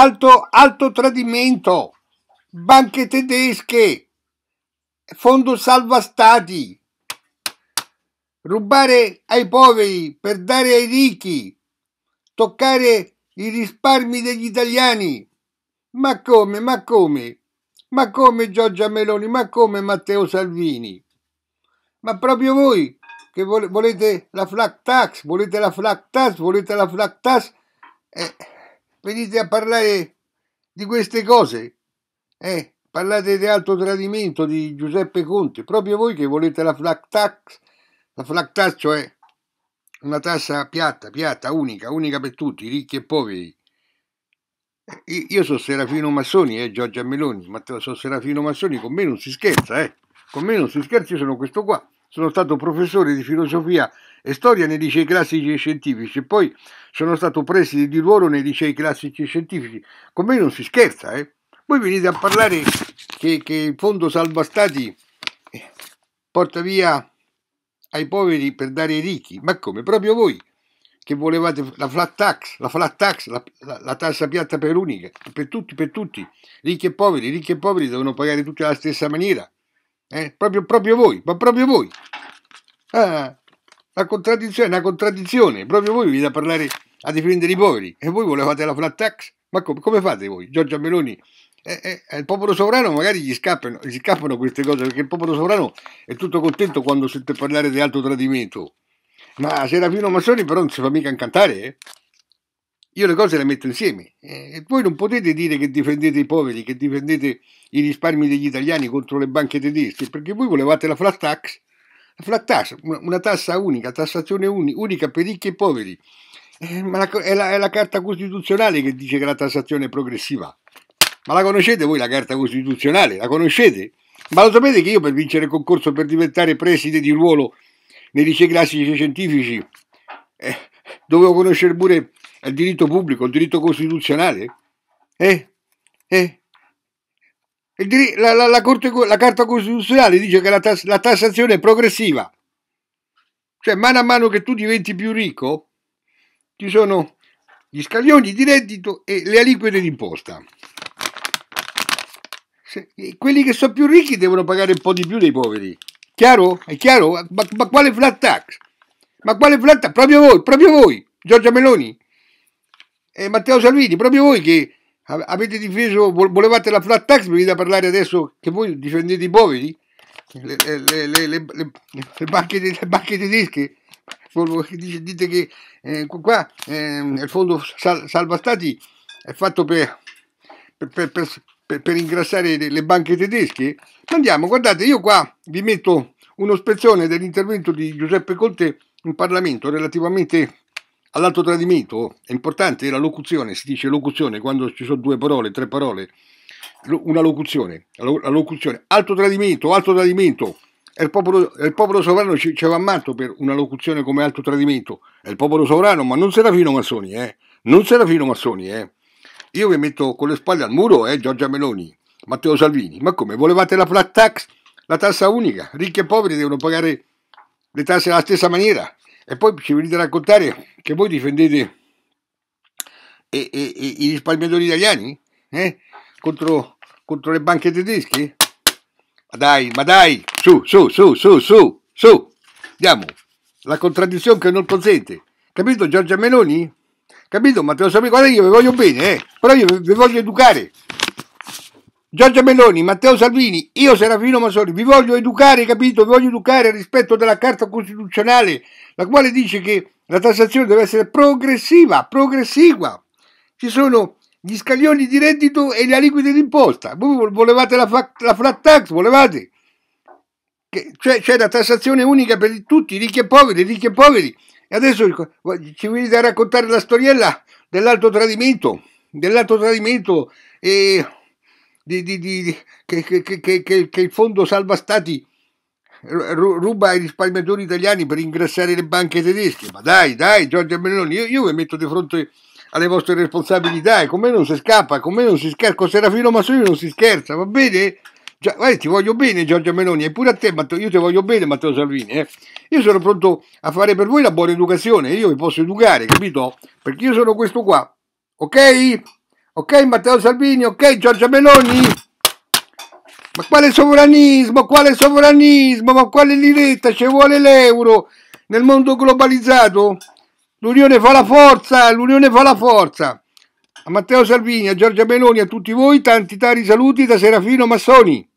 alto, alto tradimento, banche tedesche, fondo salva stati, rubare ai poveri per dare ai ricchi, toccare i risparmi degli italiani. Ma come, ma come? Ma come Giorgia Meloni, ma come Matteo Salvini? Ma proprio voi che volete la flat tax, volete la flat tax, volete la flat tax. Eh venite a parlare di queste cose. Eh, parlate di alto tradimento di Giuseppe Conte, proprio voi che volete la flat tax, la flat tax cioè una tassa piatta, piatta, unica, unica per tutti, ricchi e poveri. Io sono Serafino Massoni, eh, Giorgia Meloni, ma sono Serafino Massoni, con me non si scherza, eh. Con me non si scherza, io sono questo qua sono stato professore di filosofia e storia nei licei classici e scientifici poi sono stato preside di ruolo nei licei classici e scientifici. Con me non si scherza, eh? Voi venite a parlare che, che il fondo salva stati eh, porta via ai poveri per dare ai ricchi, ma come? Proprio voi che volevate la flat tax, la flat tax, la, la, la tassa piatta per unica, per tutti, per tutti, ricchi e poveri, ricchi e poveri devono pagare tutti alla stessa maniera. Eh, proprio, proprio, voi, ma proprio voi. Ah, la contraddizione è una contraddizione, proprio voi vi da parlare a difendere i poveri e voi volevate la flat tax. Ma com- come fate voi? Giorgia Meloni eh, eh, eh, il popolo sovrano magari gli scappano, gli scappano, queste cose perché il popolo sovrano è tutto contento quando sente parlare di alto tradimento ma Serafino Massoni però non si fa mica incantare eh? Io le cose le metto insieme. Eh, voi non potete dire che difendete i poveri, che difendete i risparmi degli italiani contro le banche tedesche, perché voi volevate la flat tax, la flat tax, una, una tassa unica, tassazione uni, unica per ricchi e poveri. Eh, ma la, è, la, è la Carta Costituzionale che dice che la tassazione è progressiva. Ma la conoscete voi la Carta Costituzionale? La conoscete? Ma lo sapete che io per vincere il concorso per diventare preside di ruolo nei licei classici scientifici eh, dovevo conoscere pure è il diritto pubblico, il diritto costituzionale. Eh? Eh? Dir- la, la, la, corte, la, Carta Costituzionale dice che tas- la tassazione è progressiva. Cioè, mano a mano che tu diventi più ricco, ci sono gli scaglioni di reddito e le aliquote d'imposta. Se, quelli che sono più ricchi devono pagare un po' di più dei poveri. Chiaro? È chiaro? Ma, ma quale flat tax? Ma quale flat tax? Proprio voi, proprio voi, Giorgia Meloni eh, Matteo Salvini, proprio voi che avete difeso, volevate la flat tax, venite a parlare adesso che voi difendete i poveri? Le, le, le, le banche, banche, tedesche dite che eh, qua eh, il fondo sal, salva stati è fatto per, per, per, per ingrassare le, banche tedesche andiamo guardate io qua vi metto uno spezzone dell'intervento di Giuseppe Conte in Parlamento relativamente all'alto tradimento è importante la locuzione, si dice locuzione quando ci sono due parole, tre parole, una locuzione, la locuzione, alto tradimento, alto tradimento, e il popolo, il popolo sovrano ci, ci va matto per una locuzione come alto tradimento, è il popolo sovrano, ma non Serafino Massoni, eh? non Serafino Massoni, eh? io vi metto con le spalle al muro, eh? Giorgia Meloni, Matteo Salvini, ma come, volevate la flat tax, la tassa unica, ricchi e poveri devono pagare le tasse alla stessa maniera, e poi ci venite a raccontare che voi difendete e, e, e i risparmiatori italiani eh? contro, contro, le banche tedesche? Ma dai, ma dai, su, su, su, su, su, su, andiamo. La contraddizione che non consente. Capito Giorgia Meloni? Capito? Ma te lo sapevi, guarda io vi voglio bene, eh? però io vi voglio educare. Giorgia Meloni, Matteo Salvini, io Serafino Masoli, vi voglio educare, capito? Vi voglio educare al rispetto della Carta Costituzionale, la quale dice che la tassazione deve essere progressiva, progressiva. Ci sono gli scaglioni di reddito e le aliquote d'imposta. Voi volevate la, fa- la flat tax, volevate? Che, cioè c'è la tassazione unica per tutti, ricchi e poveri, ricchi e poveri. E adesso ci venite a raccontare la storiella dell'alto tradimento, dell'alto tradimento e di, di, di, che, che, che, che, il fondo salva stati ruba ai risparmiatori italiani per ingrassare le banche tedesche. Ma dai, dai, Giorgio Meloni, io, io vi metto di fronte alle vostre responsabilità e con me non si scappa, con me non si scherza, con Serafino Massoni non si scherza, va bene? Già, guarda, ti voglio bene Giorgio Meloni e pure a te Matteo, io ti voglio bene Matteo Salvini eh? io sono pronto a fare per voi la buona educazione io vi posso educare, capito? perché io sono questo qua ok? Ok Matteo Salvini, ok Giorgia Meloni? Ma quale sovranismo, quale sovranismo, ma quale liretta, ci vuole l'euro nel mondo globalizzato? L'Unione fa la forza, l'Unione fa la forza. A Matteo Salvini, a Giorgia Meloni, a tutti voi, tanti tari saluti da Serafino Massoni.